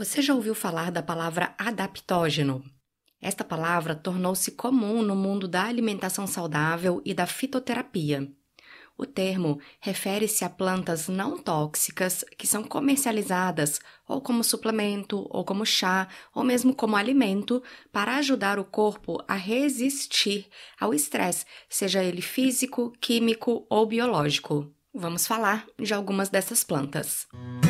Você já ouviu falar da palavra adaptógeno? Esta palavra tornou-se comum no mundo da alimentação saudável e da fitoterapia. O termo refere-se a plantas não tóxicas que são comercializadas ou como suplemento, ou como chá, ou mesmo como alimento para ajudar o corpo a resistir ao estresse, seja ele físico, químico ou biológico. Vamos falar de algumas dessas plantas. Música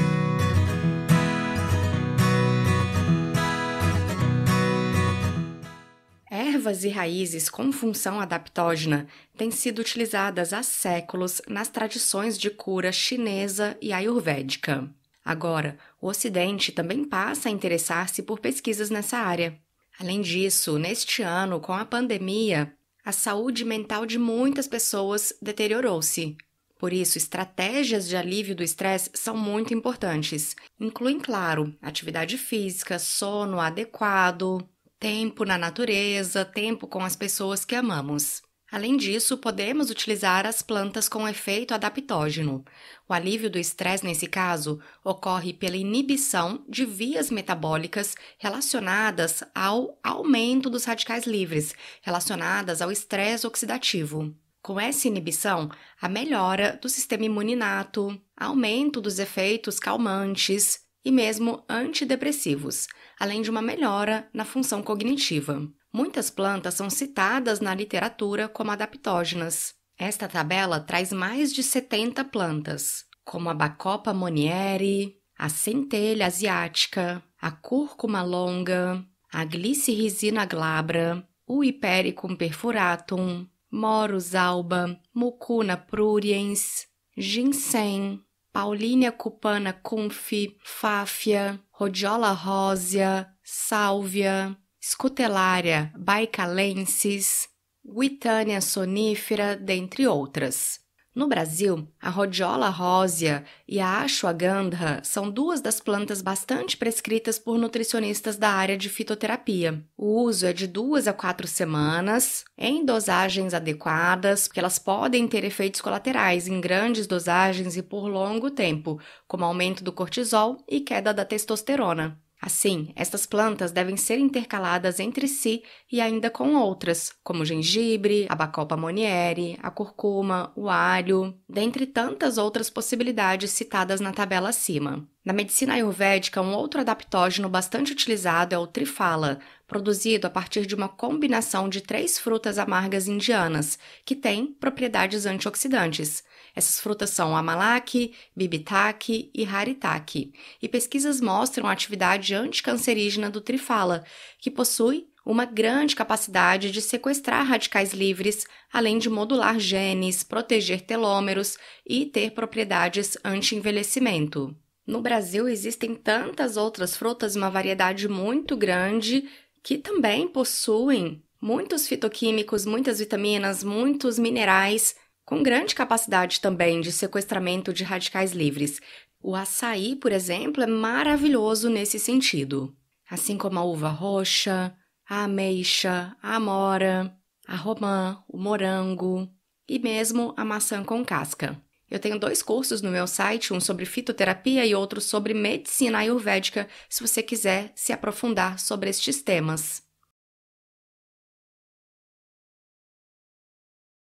Ervas e raízes com função adaptógena têm sido utilizadas há séculos nas tradições de cura chinesa e ayurvédica. Agora, o Ocidente também passa a interessar-se por pesquisas nessa área. Além disso, neste ano, com a pandemia, a saúde mental de muitas pessoas deteriorou-se. Por isso, estratégias de alívio do estresse são muito importantes. Incluem, claro, atividade física, sono adequado, tempo na natureza, tempo com as pessoas que amamos. Além disso, podemos utilizar as plantas com efeito adaptógeno. O alívio do estresse, nesse caso, ocorre pela inibição de vias metabólicas relacionadas ao aumento dos radicais livres, relacionadas ao estresse oxidativo. Com essa inibição, a melhora do sistema imuninato, aumento dos efeitos calmantes, e mesmo antidepressivos, além de uma melhora na função cognitiva. Muitas plantas são citadas na literatura como adaptógenas. Esta tabela traz mais de 70 plantas, como a Bacopa monieri, a centelha asiática, a cúrcuma longa, a glicirrisina glabra, o hipericum perfuratum, morus alba, mucuna pruriens, ginseng, Paulínia cupana confi, fáfia, rodiola Rósia, sálvia, scutellaria baicalensis, Witânia sonífera, dentre outras. No Brasil, a rodiola rósea e a ashwagandha são duas das plantas bastante prescritas por nutricionistas da área de fitoterapia. O uso é de duas a quatro semanas, em dosagens adequadas, porque elas podem ter efeitos colaterais em grandes dosagens e por longo tempo, como aumento do cortisol e queda da testosterona. Assim, estas plantas devem ser intercaladas entre si e ainda com outras, como gengibre, a bacopa monieri, a curcuma, o alho, dentre tantas outras possibilidades citadas na tabela acima. Na medicina ayurvédica, um outro adaptógeno bastante utilizado é o trifala, produzido a partir de uma combinação de três frutas amargas indianas, que têm propriedades antioxidantes. Essas frutas são amalaki, bibitaki e haritaki, e pesquisas mostram a atividade anticancerígena do trifala, que possui uma grande capacidade de sequestrar radicais livres, além de modular genes, proteger telômeros e ter propriedades anti-envelhecimento. No Brasil existem tantas outras frutas, uma variedade muito grande, que também possuem muitos fitoquímicos, muitas vitaminas, muitos minerais, com grande capacidade também de sequestramento de radicais livres. O açaí, por exemplo, é maravilhoso nesse sentido. Assim como a uva roxa, a ameixa, a amora, a romã, o morango e mesmo a maçã com casca. Eu tenho dois cursos no meu site, um sobre fitoterapia e outro sobre medicina ayurvédica, se você quiser se aprofundar sobre estes temas.